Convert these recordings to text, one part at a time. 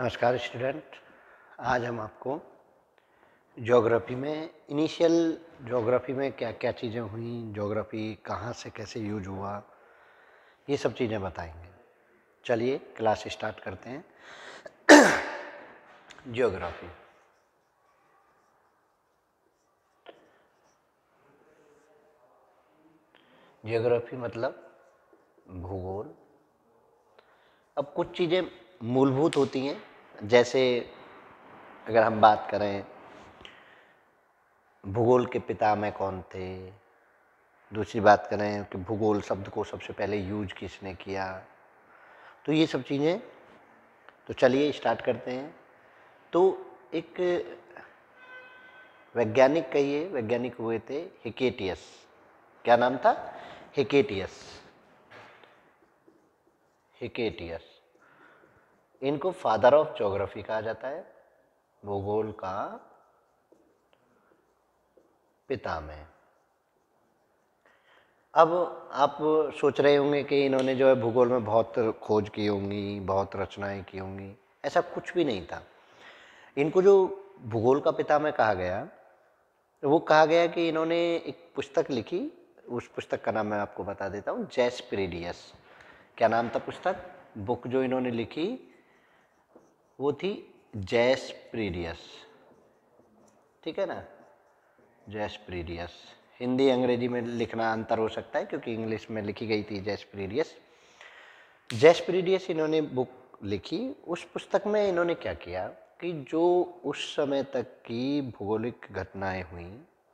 नमस्कार स्टूडेंट आज हम आपको जोग्राफ़ी में इनिशियल जोग्राफ़ी में क्या क्या चीज़ें हुई जोग्राफ़ी कहाँ से कैसे यूज हुआ ये सब चीज़ें बताएंगे चलिए क्लास स्टार्ट करते हैं ज्योग्राफी ज्योग्राफी मतलब भूगोल अब कुछ चीज़ें मूलभूत होती हैं जैसे अगर हम बात करें भूगोल के पिता में कौन थे दूसरी बात करें कि भूगोल शब्द को सबसे पहले यूज किसने किया तो ये सब चीज़ें तो चलिए स्टार्ट करते हैं तो एक वैज्ञानिक कहिए वैज्ञानिक हुए थे हिकेटियस क्या नाम था हिकेटियस हिकेटियस इनको फादर ऑफ जोग्राफी कहा जाता है भूगोल का पिता में अब आप सोच रहे होंगे कि इन्होंने जो है भूगोल में बहुत खोज की होंगी बहुत रचनाएं की होंगी ऐसा कुछ भी नहीं था इनको जो भूगोल का पिता में कहा गया वो कहा गया कि इन्होंने एक पुस्तक लिखी उस पुस्तक का नाम मैं आपको बता देता हूँ जैस प्रीडियस क्या नाम था पुस्तक बुक जो इन्होंने लिखी वो थी जैसप्रीरियस ठीक है ना प्रीडियस हिंदी अंग्रेजी में लिखना अंतर हो सकता है क्योंकि इंग्लिश में लिखी गई थी जैस जैस जैसप्रीरियस इन्होंने बुक लिखी उस पुस्तक में इन्होंने क्या किया कि जो उस समय तक की भूगोलिक घटनाएं हुई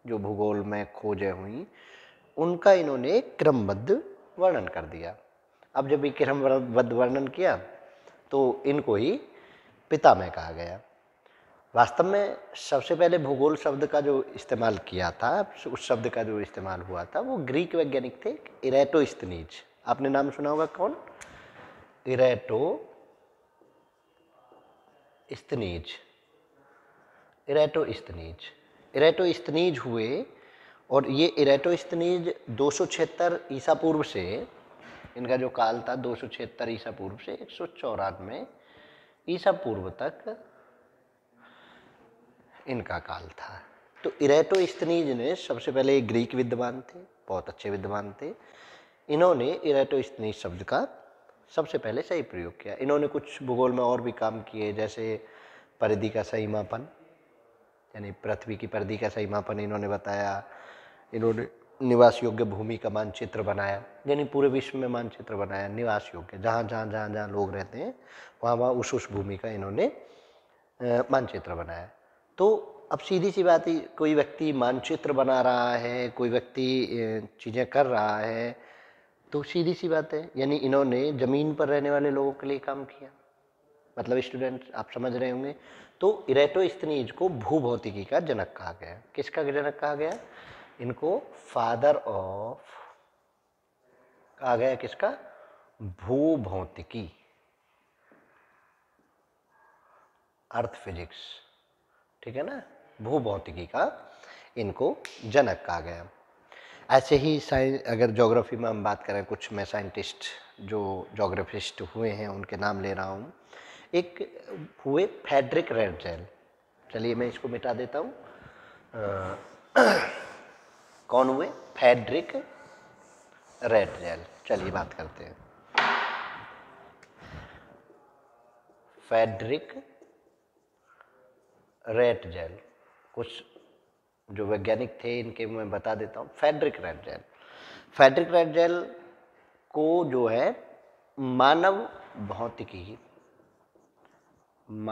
जो भूगोल में खोजें हुई उनका इन्होंने क्रमबद्ध वर्णन कर दिया अब जब ये क्रमबद्ध वर्णन किया तो इनको ही पिता में कहा गया वास्तव में सबसे पहले भूगोल शब्द का जो इस्तेमाल किया था उस शब्द का जो इस्तेमाल हुआ था वो ग्रीक वैज्ञानिक थे इरेटोस्तनीज आपने नाम सुना होगा कौन इरेटो स्तनीज इरेटो स्तनीज इरेटो स्तनीज हुए और ये इरेटो स्तनीज दो ईसा पूर्व से इनका जो काल था दो ईसा पूर्व से एक सौ चौरानवे ईसा पूर्व तक इनका काल था तो इरेटो स्तनीज ने सबसे पहले ग्रीक विद्वान थे बहुत अच्छे विद्वान थे इन्होंने इरेटो स्तनीज शब्द का सबसे पहले सही प्रयोग किया इन्होंने कुछ भूगोल में और भी काम किए जैसे परिधि का सही मापन यानी पृथ्वी की परिधि का सही मापन इन्होंने बताया इन्होंने निवास योग्य भूमि का मानचित्र बनाया यानी पूरे विश्व में मानचित्र बनाया निवास योग्य जहाँ जहाँ जहाँ जहाँ लोग रहते हैं वहाँ वहाँ उस उस भूमि का इन्होंने मानचित्र बनाया तो अब सीधी सी बात ही कोई व्यक्ति मानचित्र बना रहा है कोई व्यक्ति चीज़ें कर रहा है तो सीधी सी बात है यानी इन्होंने ज़मीन पर रहने वाले लोगों के लिए काम किया मतलब स्टूडेंट आप समझ रहे होंगे तो इरेटो स्तनीज को भूभौतिकी का जनक कहा गया किसका जनक कहा गया इनको फादर ऑफ कहा गया किसका भू भौतिकी अर्थ फिजिक्स ठीक है ना भू भौतिकी का इनको जनक कहा गया ऐसे ही साइंस अगर जोग्राफी में हम बात करें कुछ मैं साइंटिस्ट जो जोग्राफिस्ट हुए हैं उनके नाम ले रहा हूँ एक हुए फेडरिक रेडजेल चलिए मैं इसको मिटा देता हूँ कौन हुए फेड्रिक रेडरेल चलिए बात करते हैं फेड्रिक जेल कुछ जो वैज्ञानिक थे इनके मैं बता देता हूँ जेल फेडरिक रेड जेल को जो है मानव भौतिकी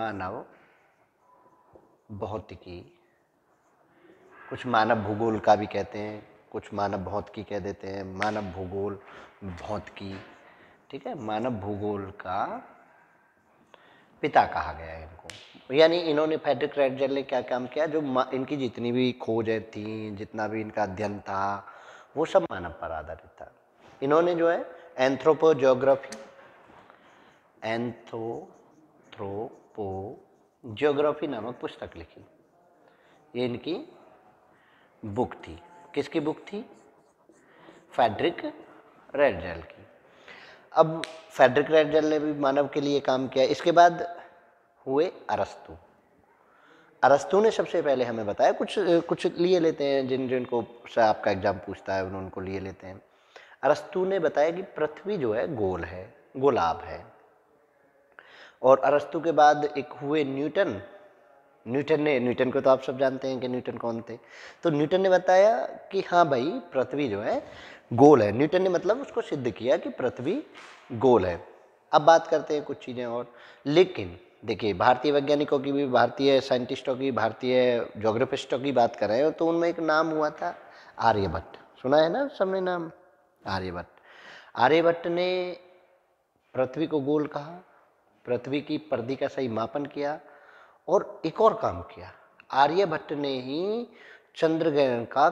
मानव भौतिकी कुछ मानव भूगोल का भी कहते हैं कुछ मानव भौतिकी कह देते हैं मानव भूगोल भौतिकी ठीक है मानव भूगोल का पिता कहा गया है इनको यानी इन्होंने फैट्रिक रेडजर ने क्या काम किया जो इनकी जितनी भी खोजें थी जितना भी इनका अध्ययन था वो सब मानव पर आधारित था इन्होंने जो है एंथ्रोपोजोग्राफी एंथोथ्रोपो जियोग्राफी नामक पुस्तक लिखी ये इनकी बुक थी किसकी बुक थी फैड्रिक रेडजेल की अब फैड्रिक रेडजेल ने भी मानव के लिए काम किया इसके बाद हुए अरस्तु अरस्तु ने सबसे पहले हमें बताया कुछ कुछ लिए लेते हैं जिन जिनको से आपका एग्जाम पूछता है उन्होंने उनको लिए लेते हैं अरस्तु ने बताया कि पृथ्वी जो है गोल है गोलाब है और अरस्तु के बाद एक हुए न्यूटन न्यूटन ने न्यूटन को तो आप सब जानते हैं कि न्यूटन कौन थे तो न्यूटन ने बताया कि हाँ भाई पृथ्वी जो है गोल है न्यूटन ने मतलब उसको सिद्ध किया कि पृथ्वी गोल है अब बात करते हैं कुछ चीज़ें और लेकिन देखिए भारतीय वैज्ञानिकों की भी भारतीय साइंटिस्टों की भारतीय जोग्राफिस्टों की बात कर रहे हैं तो उनमें एक नाम हुआ था आर्यभट्ट सुना है ना सबने नाम आर्यभट्ट आर्यभट्ट ने पृथ्वी को गोल कहा पृथ्वी की पर्दी का सही मापन किया और एक और काम किया आर्यभट्ट ने ही चंद्र ग्रहण का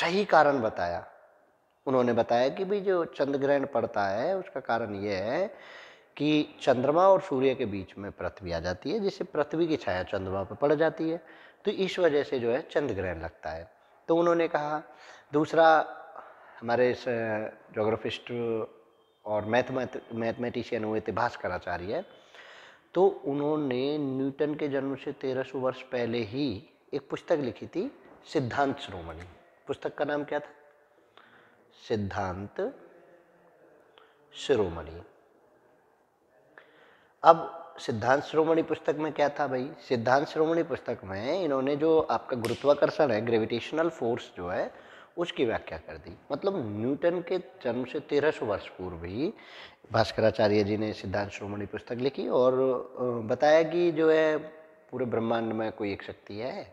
सही कारण बताया उन्होंने बताया कि भाई जो चंद्र ग्रहण पड़ता है उसका कारण यह है कि चंद्रमा और सूर्य के बीच में पृथ्वी आ जाती है जिससे पृथ्वी की छाया चंद्रमा पर पड़ जाती है तो इस वजह से जो है चंद्र ग्रहण लगता है तो उन्होंने कहा दूसरा हमारे इस जोग्राफिस्ट और मैथमेटिशियन हुए थे भास्कराचार्य तो उन्होंने न्यूटन के जन्म से सौ वर्ष पहले ही एक पुस्तक लिखी थी सिद्धांत श्रोमणी पुस्तक का नाम क्या था सिद्धांत शिरोमणि अब सिद्धांत श्रोमणी पुस्तक में क्या था भाई सिद्धांत श्रोमणी पुस्तक में इन्होंने जो आपका गुरुत्वाकर्षण है ग्रेविटेशनल फोर्स जो है उसकी व्याख्या कर दी मतलब न्यूटन के जन्म से तेरह सौ वर्ष पूर्व ही भास्कराचार्य जी ने सिद्धांत श्रोमणी पुस्तक लिखी और बताया कि जो है पूरे ब्रह्मांड में कोई एक शक्ति है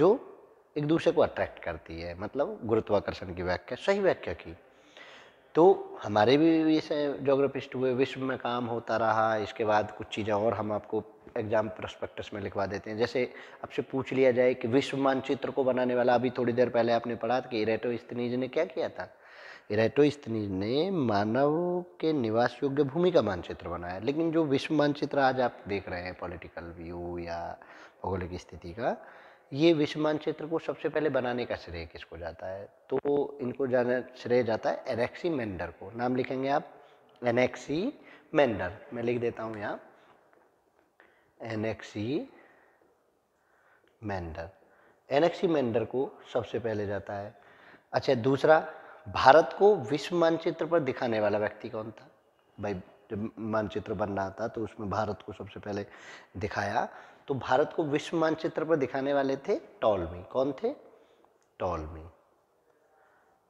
जो एक दूसरे को अट्रैक्ट करती है मतलब गुरुत्वाकर्षण की व्याख्या सही व्याख्या की तो हमारे भी जैसे जोग्राफिस्ट हुए विश्व में काम होता रहा इसके बाद कुछ चीज़ें और हम आपको एग्ज़ाम प्रोस्पेक्टस में लिखवा देते हैं जैसे आपसे पूछ लिया जाए कि विश्व मानचित्र को बनाने वाला अभी थोड़ी देर पहले आपने पढ़ा कि इरेटो इस्तनीज ने क्या किया था इरेटो इस्तनीज ने मानव के निवास योग्य भूमि का मानचित्र बनाया लेकिन जो विश्व मानचित्र आज आप देख रहे हैं पॉलिटिकल व्यू या भौगोलिक स्थिति का ये विश्व मानचित्र को सबसे पहले बनाने का श्रेय किसको जाता है तो इनको जाना श्रेय जाता है एरेक्सी मेंडर को नाम लिखेंगे आप एनेक्सी मेंडर मैं लिख देता हूँ यहाँ एन एक्स ई मैंडर को सबसे पहले जाता है अच्छा दूसरा भारत को विश्व मानचित्र पर दिखाने वाला व्यक्ति कौन था भाई जब मानचित्र बन रहा था तो उसमें भारत को सबसे पहले दिखाया तो भारत को विश्व मानचित्र पर दिखाने वाले थे टॉलमी कौन थे टॉलमी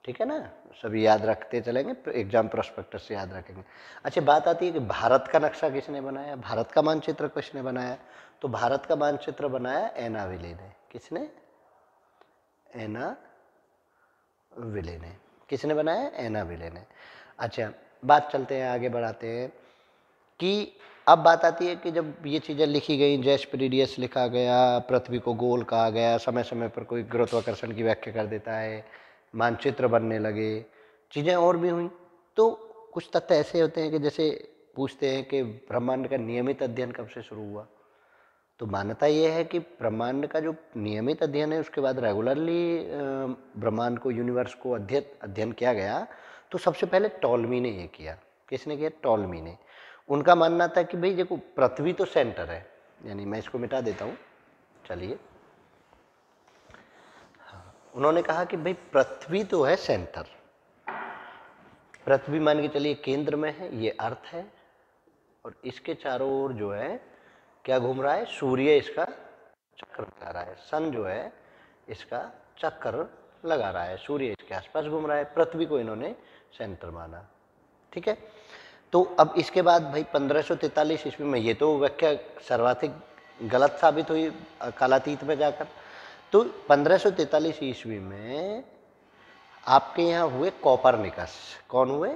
ठीक है ना सभी याद रखते चलेंगे एग्जाम प्रोस्पेक्ट से याद रखेंगे अच्छा बात आती है कि भारत का नक्शा किसने बनाया भारत का मानचित्र किसने बनाया तो भारत का मानचित्र बनाया एना विले ने किसने एना विले ने किसने बनाया एना विले ने अच्छा बात चलते हैं आगे बढ़ाते हैं कि अब बात आती है कि जब ये चीज़ें लिखी गई जैसपीडीएस लिखा गया पृथ्वी को गोल कहा गया समय समय पर कोई गुरुत्वाकर्षण की व्याख्या कर देता है मानचित्र बनने लगे चीज़ें और भी हुई तो कुछ तथ्य ऐसे होते हैं कि जैसे पूछते हैं कि ब्रह्मांड का नियमित अध्ययन कब से शुरू हुआ तो मान्यता ये है कि ब्रह्मांड का जो नियमित अध्ययन है उसके बाद रेगुलरली ब्रह्मांड को यूनिवर्स को अध्ययन अध्ययन किया गया तो सबसे पहले टॉलमी ने ये किया किसने किया टॉलमी ने उनका मानना था कि भाई देखो पृथ्वी तो सेंटर है यानी मैं इसको मिटा देता हूँ चलिए उन्होंने कहा कि भाई पृथ्वी तो है सेंटर पृथ्वी मान के चलिए केंद्र में है ये अर्थ है और इसके चारों ओर जो है क्या घूम रहा है सूर्य इसका चक्कर लगा रहा है सन जो है इसका चक्कर लगा रहा है सूर्य इसके आसपास घूम रहा है पृथ्वी को इन्होंने सेंटर माना ठीक है तो अब इसके बाद भाई 1543 ईस्वी में ये तो व्याख्या सर्वाधिक गलत साबित हुई कालातीत में जाकर तो 1543 ईस्वी में आपके यहाँ हुए कॉपर निकस कौन हुए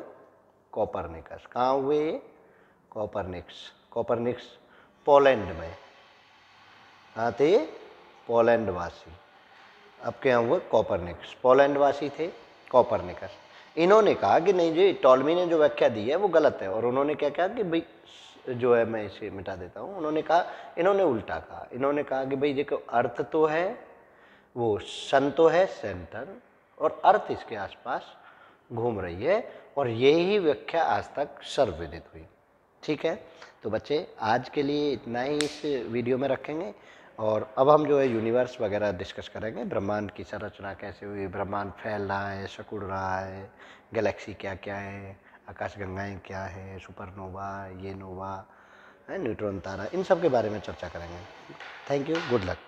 कॉपर निकस कहाँ हुए कॉपरनिक्स कॉपरनिक्स पोलैंड में कहाँ थे पोलैंड वासी आपके यहाँ हुए कॉपरनिक्स पोलैंड वासी थे कॉपर निकस इन्होंने कहा कि नहीं जी टॉलमी ने जो व्याख्या दी है वो गलत है और उन्होंने क्या कहा कि भाई जो है मैं इसे मिटा देता हूँ उन्होंने कहा इन्होंने उल्टा कहा इन्होंने कहा कि भाई देखो अर्थ तो है वो संतो है सेंटर और अर्थ इसके आसपास घूम रही है और यही व्याख्या आज तक सर्वविदित हुई ठीक है तो बच्चे आज के लिए इतना ही इस वीडियो में रखेंगे और अब हम जो है यूनिवर्स वगैरह डिस्कस करेंगे ब्रह्मांड की संरचना कैसे हुई ब्रह्मांड फैल रहा है सकुड़ रहा है गैलेक्सी क्या क्या है आकाशगंगाएँ क्या है सुपरनोवा ये नोवा है न्यूट्रॉन तारा इन सब के बारे में चर्चा करेंगे थैंक यू गुड लक